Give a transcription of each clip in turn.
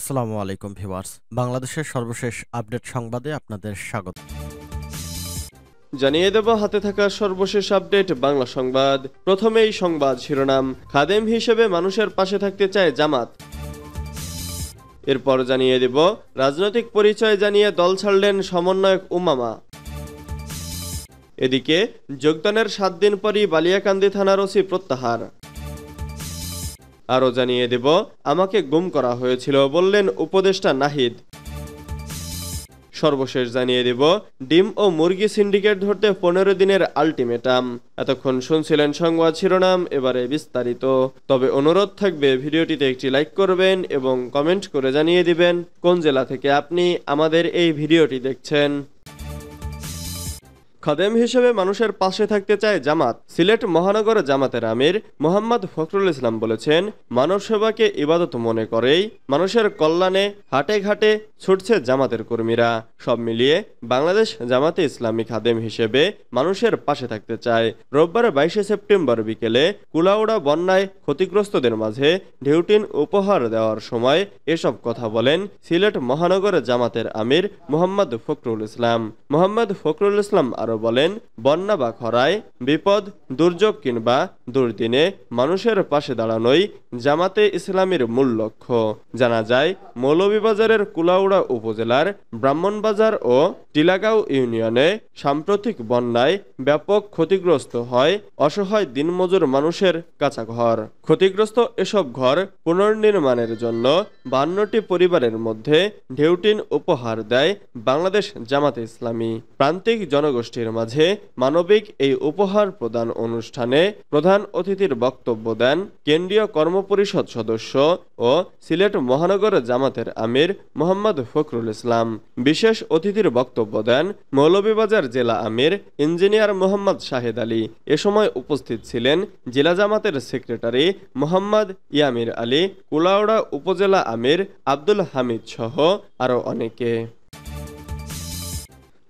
আসসালামু আলাইকুম ভিউয়ার্স বাংলাদেশের সর্বশেষ আপডেট সংবাদে আপনাদের স্বাগত জানিয়ে দেব হাতে থাকা সর্বশেষ আপডেট বাংলা সংবাদ প্রথমেই সংবাদ শিরোনাম খাদেম হিসেবে মানুষের পাশে থাকতে চায় জামাত এরপর জানিয়ে দেব রাজনৈতিক পরিচয় জানিয়ে দল ছাড়লেন সমন্বয়ক উমামা এদিকে যোগদানের সাত দিন পরই বালিয়াকান্দি থানার ওসি প্রত্যাহার আরও জানিয়ে দেব আমাকে গুম করা হয়েছিল বললেন উপদেষ্টা নাহিদ সর্বশেষ জানিয়ে দেব ডিম ও মুরগি সিন্ডিকেট ধরতে পনেরো দিনের আলটিমেটাম এতক্ষণ শুনছিলেন সংবাদ শিরোনাম এবারে বিস্তারিত তবে অনুরোধ থাকবে ভিডিওটিতে একটি লাইক করবেন এবং কমেন্ট করে জানিয়ে দিবেন কোন জেলা থেকে আপনি আমাদের এই ভিডিওটি দেখছেন খাদেম হিসেবে মানুষের পাশে থাকতে চায় জামাত সিলেট মহানগর জামাতের আমির মোহাম্মদ ফখরুল ইসলাম বলেছেন মানব সেবাকে ইবাদত মনে করেই মানুষের কল্যাণে হাটে ঘাটে ছুটছে জামাতের কর্মীরা সব মিলিয়ে বাংলাদেশ জামাতে ইসলামী খাদেম হিসেবে মানুষের পাশে থাকতে চায় রোববার বাইশে সেপ্টেম্বর বিকেলে কুলাউড়া বন্যায় ক্ষতিগ্রস্তদের মাঝে ঢেউটিন উপহার দেওয়ার সময় এসব কথা বলেন সিলেট মহানগর জামাতের আমির মোহাম্মদ ফখরুল ইসলাম মোহাম্মদ ফখরুল ইসলাম আর আরও বলেন বন্যা বা খরায় বিপদ দুর্যোগ কিংবা দুর্দিনে মানুষের পাশে দাঁড়ানোই জামাতে ইসলামের মূল লক্ষ্য জানা যায় মৌলভীবাজারের কুলাউড়া উপজেলার ব্রাহ্মণবাজার ও টিলাগাঁও ইউনিয়নে সাম্প্রতিক বন্যায় ব্যাপক ক্ষতিগ্রস্ত হয় অসহায় দিনমজুর মানুষের ঘর ক্ষতিগ্রস্ত এসব ঘর পুনর্নির্মাণের জন্য বান্নটি পরিবারের মধ্যে ঢেউটিন উপহার দেয় বাংলাদেশ জামাতে ইসলামী প্রান্তিক জনগোষ্ঠী গোষ্ঠীর মাঝে মানবিক এই উপহার প্রদান অনুষ্ঠানে প্রধান অতিথির বক্তব্য দেন কেন্দ্রীয় কর্মপরিষদ সদস্য ও সিলেট মহানগর জামাতের আমির মোহাম্মদ ফখরুল ইসলাম বিশেষ অতিথির বক্তব্য দেন মৌলভীবাজার জেলা আমির ইঞ্জিনিয়ার মোহাম্মদ শাহেদ আলী এ সময় উপস্থিত ছিলেন জেলা জামাতের সেক্রেটারি মোহাম্মদ ইয়ামির আলী কুলাউড়া উপজেলা আমির আব্দুল হামিদ সহ আরও অনেকে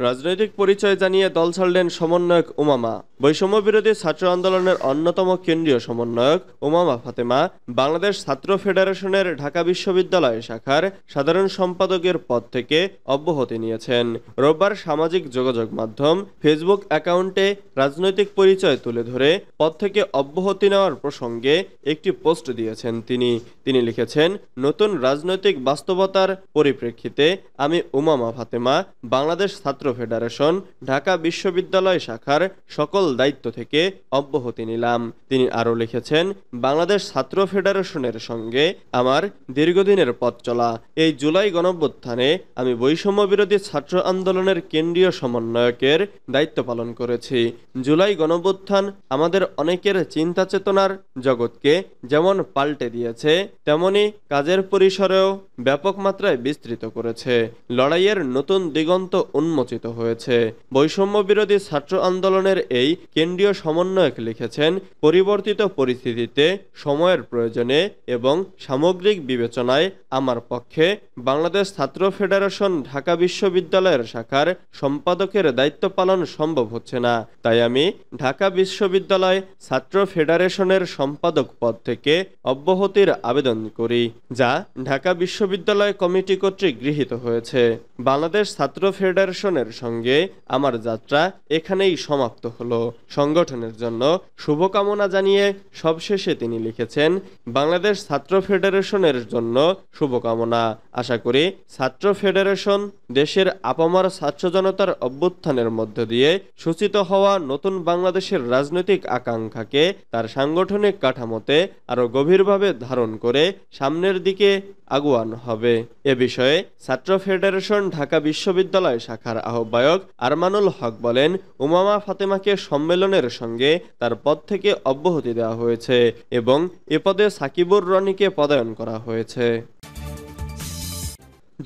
রাজনৈতিক পরিচয় জানিয়ে দল ছাড়লেন সমন্বয়ক উমামা বৈষম্য বিরোধী ছাত্র আন্দোলনের অন্যতম কেন্দ্রীয় সমন্বয়ক উমামা ফাতেমা বাংলাদেশ ছাত্র ফেডারেশনের ঢাকা বিশ্ববিদ্যালয় শাখার সাধারণ সম্পাদকের পদ থেকে অব্যাহতি নিয়েছেন রোববার সামাজিক যোগাযোগ মাধ্যম ফেসবুক অ্যাকাউন্টে রাজনৈতিক পরিচয় তুলে ধরে পদ থেকে অব্যাহতি নেওয়ার প্রসঙ্গে একটি পোস্ট দিয়েছেন তিনি তিনি লিখেছেন নতুন রাজনৈতিক বাস্তবতার পরিপ্রেক্ষিতে আমি উমামা ফাতেমা বাংলাদেশ ছাত্র ফেডারেশন ঢাকা বিশ্ববিদ্যালয় শাখার সকল দায়িত্ব থেকে অব্যাহতি নিলাম তিনি আরও লিখেছেন বাংলাদেশ ছাত্র ফেডারেশনের সঙ্গে আমার দীর্ঘদিনের পথ চলা এই জুলাই গণভ্যুত্থানে আমি বৈষম্য বিরোধী ছাত্র আন্দোলনের কেন্দ্রীয় সমন্বয়কের দায়িত্ব পালন করেছি জুলাই গণভ্যুত্থান আমাদের অনেকের চিন্তা চেতনার জগৎকে যেমন পাল্টে দিয়েছে তেমনি কাজের পরিসরেও ব্যাপক মাত্রায় বিস্তৃত করেছে লড়াইয়ের নতুন দিগন্ত উন্মোচিত অনুষ্ঠিত হয়েছে বৈষম্য বিরোধী ছাত্র আন্দোলনের এই কেন্দ্রীয় সমন্বয়ক লিখেছেন পরিবর্তিত পরিস্থিতিতে সময়ের প্রয়োজনে এবং সামগ্রিক বিবেচনায় আমার পক্ষে বাংলাদেশ ছাত্র ফেডারেশন ঢাকা বিশ্ববিদ্যালয়ের শাখার সম্পাদকের দায়িত্ব পালন সম্ভব হচ্ছে না তাই আমি ঢাকা বিশ্ববিদ্যালয় ছাত্র ফেডারেশনের সম্পাদক পদ থেকে অব্যাহতির আবেদন করি যা ঢাকা বিশ্ববিদ্যালয় কমিটি কর্তৃক গৃহীত হয়েছে বাংলাদেশ ছাত্র ফেডারেশনের সংগ্রামের সঙ্গে আমার যাত্রা এখানেই সমাপ্ত হলো সংগঠনের জন্য শুভকামনা জানিয়ে সবশেষে তিনি লিখেছেন বাংলাদেশ ছাত্র ফেডারেশনের জন্য শুভকামনা আশা করি ছাত্র ফেডারেশন দেশের আপামার স্বাচ্ছজনতার অভ্যুত্থানের মধ্য দিয়ে সূচিত হওয়া নতুন বাংলাদেশের রাজনৈতিক আকাঙ্ক্ষাকে তার সাংগঠনিক কাঠামোতে আরও গভীরভাবে ধারণ করে সামনের দিকে আগুয়ান হবে এ বিষয়ে ছাত্র ফেডারেশন ঢাকা বিশ্ববিদ্যালয় শাখার আহ্বায়ক আরমানুল হক বলেন উমামা ফাতেমাকে সম্মেলনের সঙ্গে তার পদ থেকে অব্যাহতি দেওয়া হয়েছে এবং এ পদে সাকিবুর রনিকে পদায়ন করা হয়েছে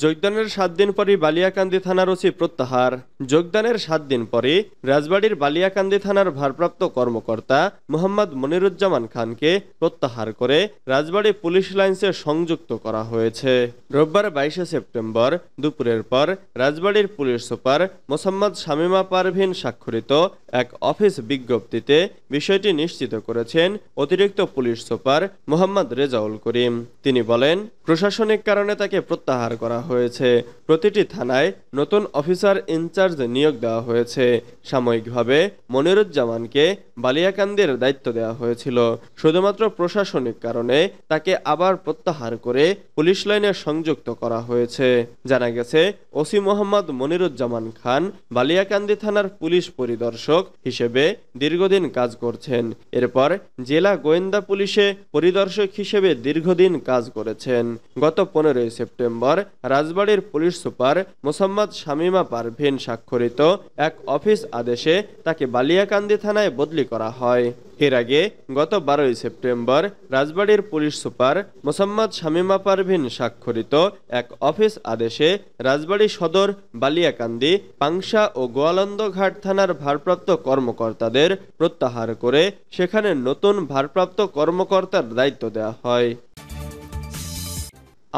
যোগদানের সাত দিন পরে বালিয়াকান্দি থানার ওসি প্রত্যাহার যোগদানের সাত দিন পরে রাজবাড়ির বালিয়াকান্দি থানার ভারপ্রাপ্ত কর্মকর্তা মোহাম্মদ মনিরুজ্জামান খানকে প্রত্যাহার করে রাজবাড়ি পুলিশ লাইন্সে সংযুক্ত করা হয়েছে রোববার বাইশে সেপ্টেম্বর দুপুরের পর রাজবাড়ির পুলিশ সুপার মোসাম্মদ শামিমা পারভিন স্বাক্ষরিত এক অফিস বিজ্ঞপ্তিতে বিষয়টি নিশ্চিত করেছেন অতিরিক্ত পুলিশ সুপার মোহাম্মদ রেজাউল করিম তিনি বলেন প্রশাসনিক কারণে তাকে প্রত্যাহার করা হয়েছে প্রতিটি থানায় নতুন অফিসার ইনচার্জ নিয়োগ দেওয়া হয়েছে সাময়িকভাবে মনিরুজ্জামানকে বালিয়াকান্দির দায়িত্ব দেওয়া হয়েছিল শুধুমাত্র প্রশাসনিক কারণে তাকে আবার প্রত্যাহার করে পুলিশ লাইনে সংযুক্ত করা হয়েছে জানা গেছে ওসি মোহাম্মদ মনিরুজ্জামান খান বালিয়াকান্দি থানার পুলিশ পরিদর্শক হিসেবে দীর্ঘদিন কাজ করছেন এরপর জেলা গোয়েন্দা পুলিশে পরিদর্শক হিসেবে দীর্ঘদিন কাজ করেছেন গত পনেরোই সেপ্টেম্বর রাজবাড়ির পুলিশ সুপার মোসাম্মদ শামিমা পারভিন স্বাক্ষরিত এক অফিস আদেশে তাকে বালিয়াকান্দি থানায় বদলি করা হয় এর আগে গত বারোই সেপ্টেম্বর রাজবাড়ির পুলিশ সুপার মোসাম্মদ শামিমা পারভিন স্বাক্ষরিত এক অফিস আদেশে রাজবাড়ি সদর বালিয়াকান্দি পাংশা ও গোয়ালন্দঘাট থানার ভারপ্রাপ্ত কর্মকর্তাদের প্রত্যাহার করে সেখানে নতুন ভারপ্রাপ্ত কর্মকর্তার দায়িত্ব দেওয়া হয়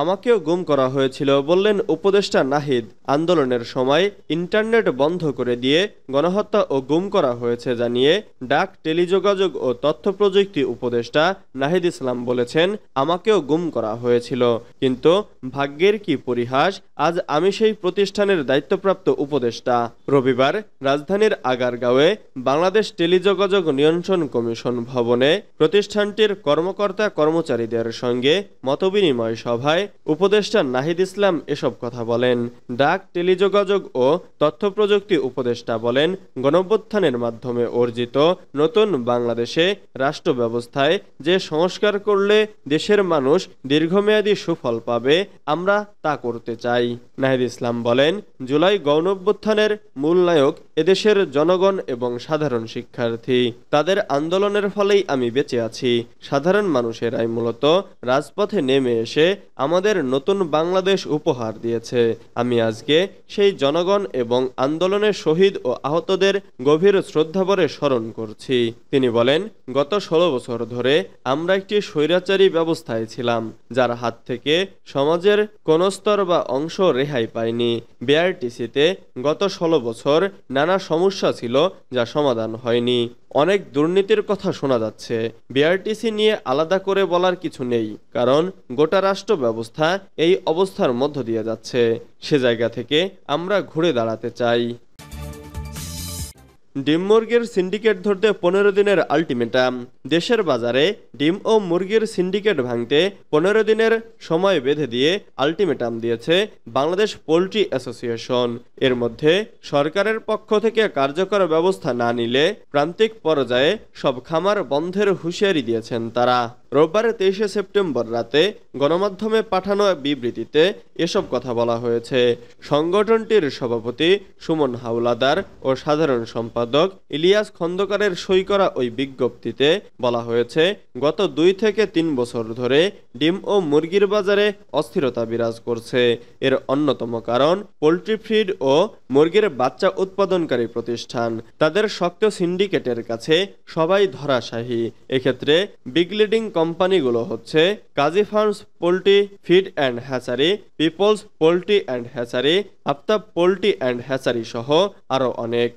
আমাকেও গুম করা হয়েছিল বললেন উপদেষ্টা নাহিদ আন্দোলনের সময় ইন্টারনেট বন্ধ করে দিয়ে গণহত্যা ও গুম করা হয়েছে জানিয়ে ডাক টেলিযোগাযোগ ও তথ্য প্রযুক্তি উপদেষ্টা নাহিদ ইসলাম বলেছেন আমাকেও গুম করা হয়েছিল কিন্তু ভাগ্যের কি পরিহাস আজ আমি সেই প্রতিষ্ঠানের দায়িত্বপ্রাপ্ত উপদেষ্টা রবিবার রাজধানীর আগারগাঁওয়ে বাংলাদেশ টেলিযোগাযোগ নিয়ন্ত্রণ কমিশন ভবনে প্রতিষ্ঠানটির কর্মকর্তা কর্মচারীদের সঙ্গে মতবিনিময় সভায় সভায় উপদেষ্টা নাহিদ ইসলাম এসব কথা বলেন ডাক টেলিযোগাযোগ ও তথ্য প্রযুক্তি উপদেষ্টা বলেন গণভ্যুত্থানের মাধ্যমে অর্জিত নতুন বাংলাদেশে রাষ্ট্র ব্যবস্থায় যে সংস্কার করলে দেশের মানুষ দীর্ঘমেয়াদী সুফল পাবে আমরা তা করতে চাই নাহিদ ইসলাম বলেন জুলাই গণভ্যুত্থানের মূল নায়ক এদেশের জনগণ এবং সাধারণ শিক্ষার্থী তাদের আন্দোলনের ফলেই আমি বেঁচে আছি সাধারণ মানুষেরাই মূলত রাজপথে নেমে এসে আমার আমাদের নতুন বাংলাদেশ উপহার দিয়েছে আমি আজকে সেই জনগণ এবং আন্দোলনের শহীদ ও আহতদের গভীর শ্রদ্ধাভরে স্মরণ করছি তিনি বলেন গত ষোলো বছর ধরে আমরা একটি স্বৈরাচারী ব্যবস্থায় ছিলাম যার হাত থেকে সমাজের কোন স্তর বা অংশ রেহাই পায়নি বিআরটিসিতে গত ষোলো বছর নানা সমস্যা ছিল যা সমাধান হয়নি অনেক দুর্নীতির কথা শোনা যাচ্ছে বিআরটিসি নিয়ে আলাদা করে বলার কিছু নেই কারণ গোটা রাষ্ট্র ব্যবস্থা এই অবস্থার মধ্য দিয়ে যাচ্ছে সে জায়গা থেকে আমরা ঘুরে দাঁড়াতে চাই ডিম মুরগির সিন্ডিকেট ধরতে পনেরো দিনের আলটিমেটাম দেশের বাজারে ডিম ও মুরগির সিন্ডিকেট ভাঙতে পনেরো দিনের সময় বেঁধে দিয়ে আলটিমেটাম দিয়েছে বাংলাদেশ পোলট্রি অ্যাসোসিয়েশন এর মধ্যে সরকারের পক্ষ থেকে কার্যকর ব্যবস্থা না নিলে প্রান্তিক পর্যায়ে সব খামার বন্ধের হুঁশিয়ারি দিয়েছেন তারা রোববার তেইশে সেপ্টেম্বর রাতে গণমাধ্যমে পাঠানো বিবৃতিতে এসব কথা বলা হয়েছে সংগঠনটির সভাপতি সুমন হাওলাদার ও সাধারণ সম্পাদক ইলিয়াস খন্দকারের সই করা ওই বিজ্ঞপ্তিতে বলা হয়েছে গত দুই থেকে তিন বছর ধরে ডিম ও মুরগির বাজারে অস্থিরতা বিরাজ করছে এর অন্যতম কারণ পোলট্রি ফিড ও মুরগির বাচ্চা উৎপাদনকারী প্রতিষ্ঠান তাদের শক্ত সিন্ডিকেটের কাছে সবাই ধরাশাহী এক্ষেত্রে বিগ লিডিং কোম্পানিগুলো হচ্ছে Kazi farms poultry feed and hatchery peoples poultry and hatchery Aftab poultry and hatchery সহ আরও অনেক